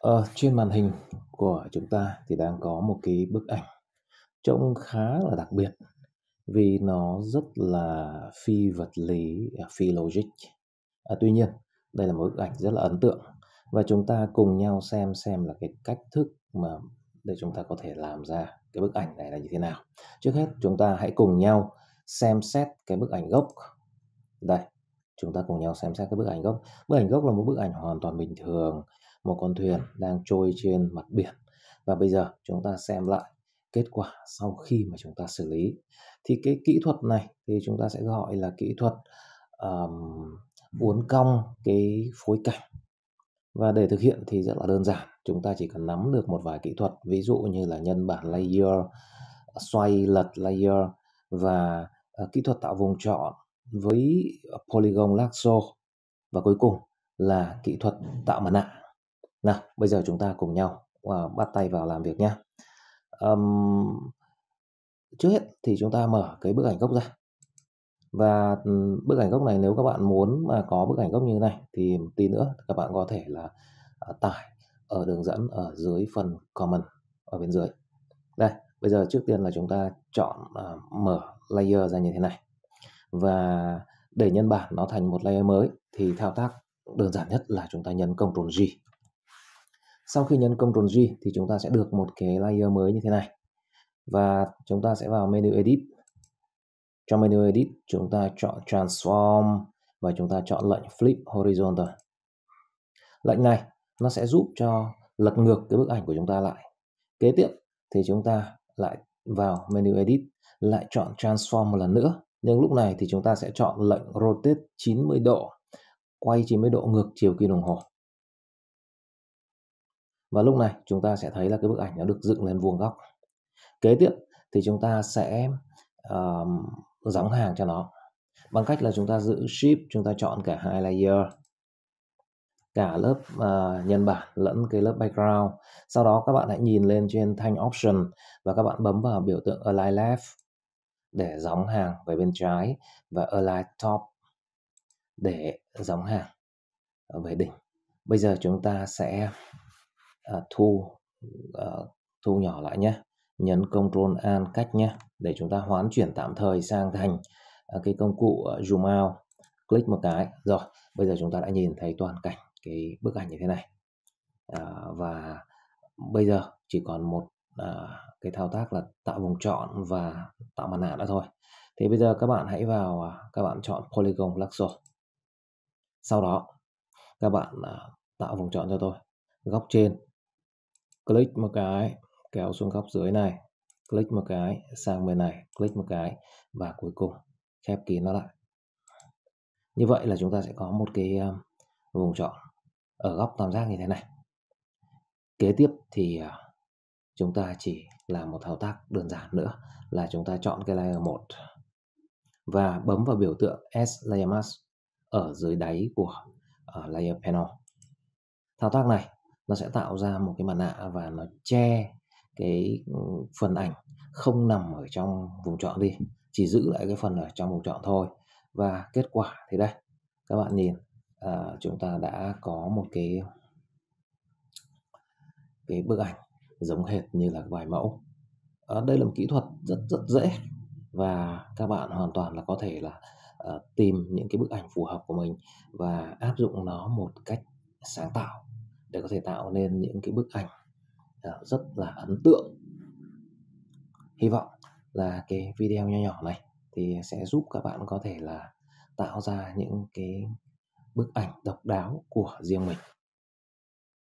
Ờ, trên màn hình của chúng ta thì đang có một cái bức ảnh trông khá là đặc biệt vì nó rất là phi vật lý, à, phi logic. À, tuy nhiên, đây là một bức ảnh rất là ấn tượng và chúng ta cùng nhau xem xem là cái cách thức mà để chúng ta có thể làm ra cái bức ảnh này là như thế nào. Trước hết, chúng ta hãy cùng nhau xem xét cái bức ảnh gốc. Đây, chúng ta cùng nhau xem xét cái bức ảnh gốc. Bức ảnh gốc là một bức ảnh hoàn toàn bình thường một con thuyền đang trôi trên mặt biển và bây giờ chúng ta xem lại kết quả sau khi mà chúng ta xử lý thì cái kỹ thuật này thì chúng ta sẽ gọi là kỹ thuật um, uốn cong cái phối cảnh và để thực hiện thì rất là đơn giản chúng ta chỉ cần nắm được một vài kỹ thuật ví dụ như là nhân bản layer xoay lật layer và uh, kỹ thuật tạo vùng trọn với polygon lasso và cuối cùng là kỹ thuật tạo mặt nạ nào, bây giờ chúng ta cùng nhau và bắt tay vào làm việc nhé. Um, trước hết thì chúng ta mở cái bức ảnh gốc ra và ừ, bức ảnh gốc này nếu các bạn muốn mà có bức ảnh gốc như thế này thì tí nữa các bạn có thể là à, tải ở đường dẫn ở dưới phần comment ở bên dưới đây bây giờ trước tiên là chúng ta chọn uh, mở layer ra như thế này và để nhân bản nó thành một layer mới thì thao tác đơn giản nhất là chúng ta nhấn Ctrl G sau khi nhấn Ctrl G thì chúng ta sẽ được một cái layer mới như thế này và chúng ta sẽ vào menu edit trong menu edit chúng ta chọn transform và chúng ta chọn lệnh flip horizontal lệnh này nó sẽ giúp cho lật ngược cái bức ảnh của chúng ta lại kế tiếp thì chúng ta lại vào menu edit lại chọn transform một lần nữa nhưng lúc này thì chúng ta sẽ chọn lệnh rotate 90 độ quay 90 độ ngược chiều kim đồng hồ và lúc này chúng ta sẽ thấy là cái bức ảnh nó được dựng lên vuông góc kế tiếp thì chúng ta sẽ uh, gióng hàng cho nó bằng cách là chúng ta giữ shift chúng ta chọn cả hai layer cả lớp uh, nhân bản lẫn cái lớp background sau đó các bạn hãy nhìn lên trên thanh option và các bạn bấm vào biểu tượng align left để gióng hàng về bên trái và align top để gióng hàng về đỉnh bây giờ chúng ta sẽ à, thu à, thu nhỏ lại nhé nhấn Ctrl Alt cách nhé để chúng ta hoán chuyển tạm thời sang thành à, cái công cụ à, zoom out click một cái rồi bây giờ chúng ta đã nhìn thấy toàn cảnh cái bức ảnh như thế này à, và bây giờ chỉ còn một à, cái thao tác là tạo vùng chọn và tạo mặt nạ nữa thôi thì bây giờ các bạn hãy vào à, các bạn chọn polygon pixel sau đó các bạn à, tạo vùng chọn cho tôi góc trên click một cái kéo xuống góc dưới này click một cái sang bên này click một cái và cuối cùng khép kín nó lại như vậy là chúng ta sẽ có một cái à, vùng chọn ở góc tam giác như thế này kế tiếp thì à, chúng ta chỉ làm một thao tác đơn giản nữa là chúng ta chọn cái layer 1 và bấm vào biểu tượng S layer mask ở dưới đáy của à, layer panel thao tác này nó sẽ tạo ra một cái mặt nạ và nó che cái ừ, phần ảnh không nằm ở trong vùng chọn đi chỉ giữ lại cái phần ở trong vùng chọn thôi và kết quả thì đây các bạn nhìn à, chúng ta đã có một cái cái bức ảnh giống hệt như là bài mẫu à, đây là một kỹ thuật rất rất dễ và các bạn hoàn toàn là có thể là uh, tìm những cái bức ảnh phù hợp của mình và áp dụng nó một cách sáng tạo để có thể tạo nên những cái bức ảnh ờ, rất là ấn tượng hy vọng là cái video nho nhỏ này thì sẽ giúp các bạn có thể là tạo ra những cái bức ảnh độc đáo của riêng mình